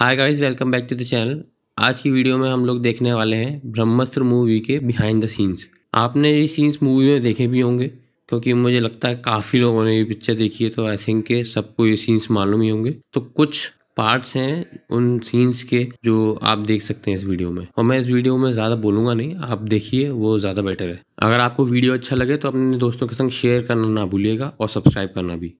hi guys welcome back to the channel आज की video में हम लोग देखने वाले हैं ब्रह्मास्त्र मूवी के बिहाइंड द सीन्स आपने ये सीन्स मूवी में देखे भी होंगे क्योंकि मुझे लगता है काफ़ी लोगों ने ये पिक्चर देखी है तो आई थिंक के सबको ये सीन्स मालूम ही होंगे तो कुछ पार्ट्स हैं उन सीन्स के जो आप देख सकते हैं इस वीडियो में और मैं इस वीडियो में ज़्यादा बोलूँगा नहीं आप देखिए वो ज़्यादा बेटर है अगर आपको वीडियो अच्छा लगे तो अपने दोस्तों के संग शेयर करना ना भूलिएगा और सब्सक्राइब करना भी